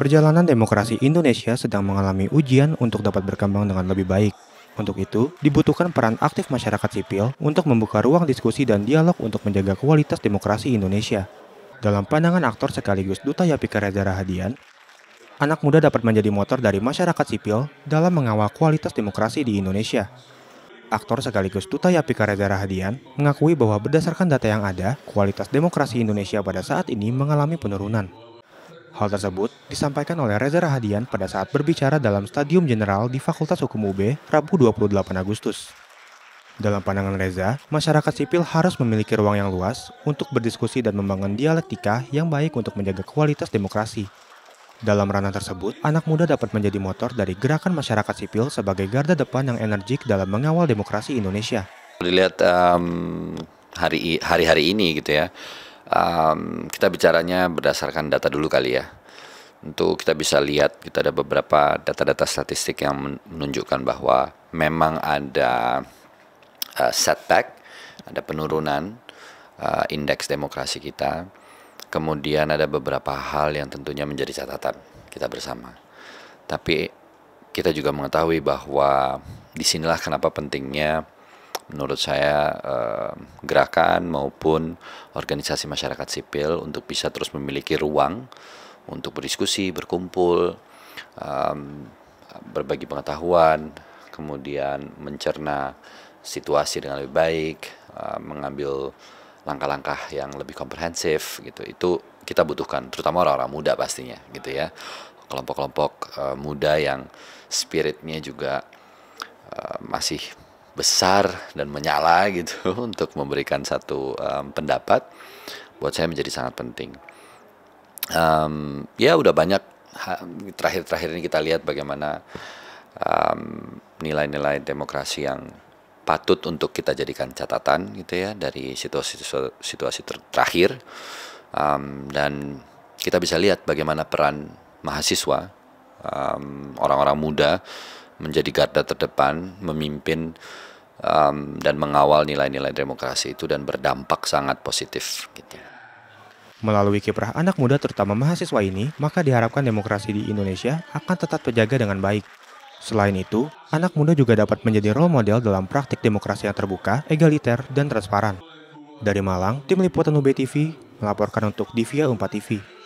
Perjalanan demokrasi Indonesia sedang mengalami ujian untuk dapat berkembang dengan lebih baik. Untuk itu, dibutuhkan peran aktif masyarakat sipil untuk membuka ruang diskusi dan dialog untuk menjaga kualitas demokrasi Indonesia. Dalam pandangan aktor sekaligus Duta Yapika Reza Rahadian, anak muda dapat menjadi motor dari masyarakat sipil dalam mengawal kualitas demokrasi di Indonesia aktor sekaligus Duta Yapika Reza Rahadian, mengakui bahwa berdasarkan data yang ada, kualitas demokrasi Indonesia pada saat ini mengalami penurunan. Hal tersebut disampaikan oleh Reza Rahadian pada saat berbicara dalam Stadium General di Fakultas Hukum UB Rabu 28 Agustus. Dalam pandangan Reza, masyarakat sipil harus memiliki ruang yang luas untuk berdiskusi dan membangun dialektika yang baik untuk menjaga kualitas demokrasi. Dalam ranah tersebut, anak muda dapat menjadi motor dari gerakan masyarakat sipil sebagai garda depan yang energik dalam mengawal demokrasi Indonesia. Dilihat hari hari-hari ini gitu ya, um, kita bicaranya berdasarkan data dulu kali ya. Untuk kita bisa lihat kita ada beberapa data-data statistik yang menunjukkan bahwa memang ada uh, setback, ada penurunan uh, indeks demokrasi kita. Kemudian ada beberapa hal yang tentunya menjadi catatan kita bersama. Tapi kita juga mengetahui bahwa disinilah kenapa pentingnya menurut saya eh, gerakan maupun organisasi masyarakat sipil untuk bisa terus memiliki ruang untuk berdiskusi, berkumpul, eh, berbagi pengetahuan, kemudian mencerna situasi dengan lebih baik, eh, mengambil langkah-langkah yang lebih komprehensif gitu. Itu kita butuhkan, terutama orang-orang muda pastinya gitu ya. Kelompok-kelompok eh, muda yang spiritnya juga eh, masih besar dan menyala gitu untuk memberikan satu um, pendapat buat saya menjadi sangat penting. Um, ya udah banyak terakhir-terakhir ini kita lihat bagaimana um, nilai-nilai um, demokrasi yang patut untuk kita jadikan catatan gitu ya dari situasi-situasi ter terakhir um, dan kita bisa lihat bagaimana peran mahasiswa um, orang-orang um, orang -orang muda menjadi garda terdepan, memimpin um, dan mengawal nilai-nilai demokrasi itu dan berdampak sangat positif. Gitu. Melalui kiprah anak muda terutama mahasiswa ini, maka diharapkan demokrasi di Indonesia akan tetap terjaga dengan baik. Selain itu, anak muda juga dapat menjadi role model dalam praktik demokrasi yang terbuka, egaliter, dan transparan. Dari Malang, tim liputan UBTV melaporkan untuk Divya 4 TV.